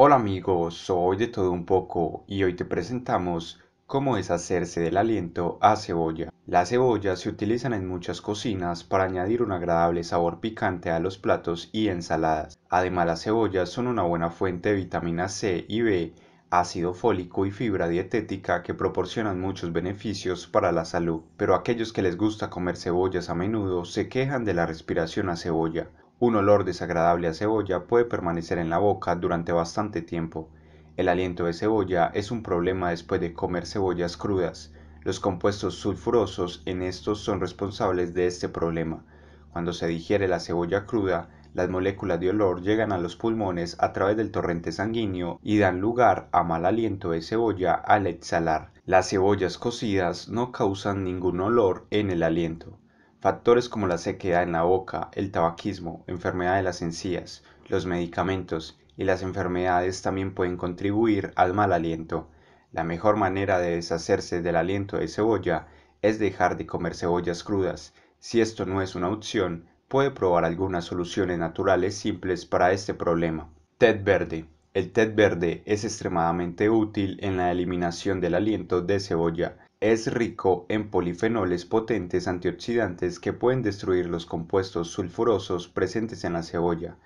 Hola amigos, soy de todo un poco y hoy te presentamos cómo deshacerse del aliento a cebolla. Las cebollas se utilizan en muchas cocinas para añadir un agradable sabor picante a los platos y ensaladas. Además las cebollas son una buena fuente de vitamina C y B, ácido fólico y fibra dietética que proporcionan muchos beneficios para la salud. Pero aquellos que les gusta comer cebollas a menudo se quejan de la respiración a cebolla un olor desagradable a cebolla puede permanecer en la boca durante bastante tiempo. El aliento de cebolla es un problema después de comer cebollas crudas. Los compuestos sulfurosos en estos son responsables de este problema. Cuando se digiere la cebolla cruda, las moléculas de olor llegan a los pulmones a través del torrente sanguíneo y dan lugar a mal aliento de cebolla al exhalar. Las cebollas cocidas no causan ningún olor en el aliento. Factores como la sequedad en la boca, el tabaquismo, enfermedad de las encías, los medicamentos y las enfermedades también pueden contribuir al mal aliento. La mejor manera de deshacerse del aliento de cebolla es dejar de comer cebollas crudas. Si esto no es una opción, puede probar algunas soluciones naturales simples para este problema. TED verde. El TED verde es extremadamente útil en la eliminación del aliento de cebolla es rico en polifenoles potentes antioxidantes que pueden destruir los compuestos sulfurosos presentes en la cebolla.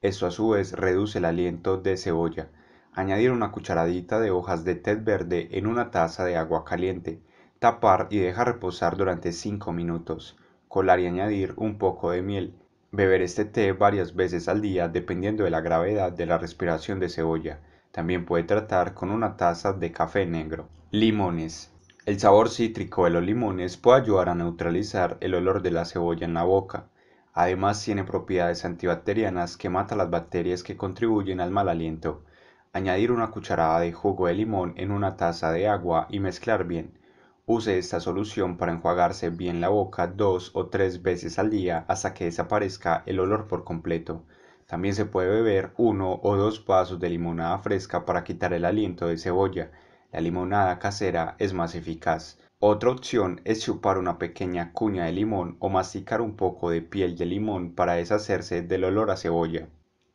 Esto a su vez reduce el aliento de cebolla. Añadir una cucharadita de hojas de té verde en una taza de agua caliente. Tapar y dejar reposar durante 5 minutos. Colar y añadir un poco de miel. Beber este té varias veces al día dependiendo de la gravedad de la respiración de cebolla. También puede tratar con una taza de café negro. Limones. El sabor cítrico de los limones puede ayudar a neutralizar el olor de la cebolla en la boca. Además tiene propiedades antibacterianas que matan las bacterias que contribuyen al mal aliento. Añadir una cucharada de jugo de limón en una taza de agua y mezclar bien. Use esta solución para enjuagarse bien la boca dos o tres veces al día hasta que desaparezca el olor por completo. También se puede beber uno o dos vasos de limonada fresca para quitar el aliento de cebolla la limonada casera es más eficaz. Otra opción es chupar una pequeña cuña de limón o masticar un poco de piel de limón para deshacerse del olor a cebolla.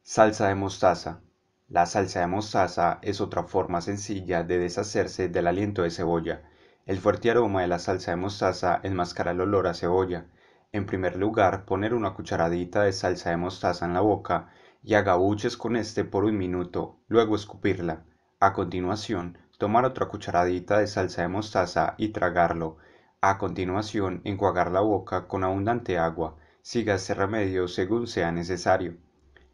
Salsa de mostaza. La salsa de mostaza es otra forma sencilla de deshacerse del aliento de cebolla. El fuerte aroma de la salsa de mostaza enmascara el olor a cebolla. En primer lugar, poner una cucharadita de salsa de mostaza en la boca y agabuches con este por un minuto, luego escupirla. A continuación, tomar otra cucharadita de salsa de mostaza y tragarlo. A continuación, enjuagar la boca con abundante agua. Siga este remedio según sea necesario.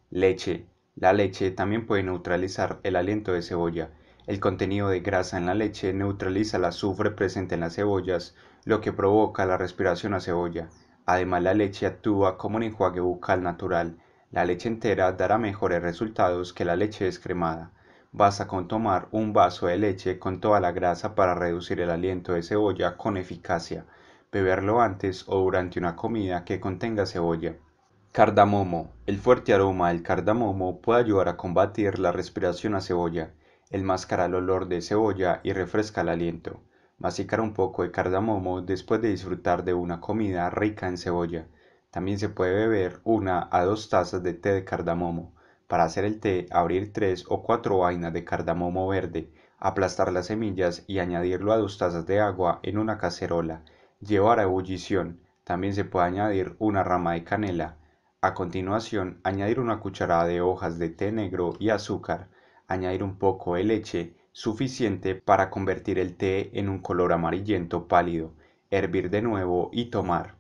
Leche. La leche también puede neutralizar el aliento de cebolla. El contenido de grasa en la leche neutraliza el azufre presente en las cebollas, lo que provoca la respiración a cebolla. Además, la leche actúa como un enjuague bucal natural. La leche entera dará mejores resultados que la leche descremada. Basta con tomar un vaso de leche con toda la grasa para reducir el aliento de cebolla con eficacia, beberlo antes o durante una comida que contenga cebolla. Cardamomo. El fuerte aroma del cardamomo puede ayudar a combatir la respiración a cebolla, El máscara el olor de cebolla y refresca el aliento. Masticar un poco de cardamomo después de disfrutar de una comida rica en cebolla. También se puede beber una a dos tazas de té de cardamomo. Para hacer el té, abrir tres o cuatro vainas de cardamomo verde, aplastar las semillas y añadirlo a dos tazas de agua en una cacerola. Llevar a ebullición. También se puede añadir una rama de canela. A continuación, añadir una cucharada de hojas de té negro y azúcar. Añadir un poco de leche, suficiente para convertir el té en un color amarillento pálido. Hervir de nuevo y tomar.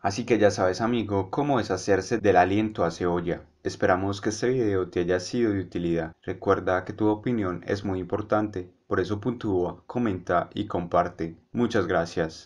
Así que ya sabes amigo cómo deshacerse del aliento a cebolla. Esperamos que este video te haya sido de utilidad. Recuerda que tu opinión es muy importante, por eso puntúa, comenta y comparte. Muchas gracias.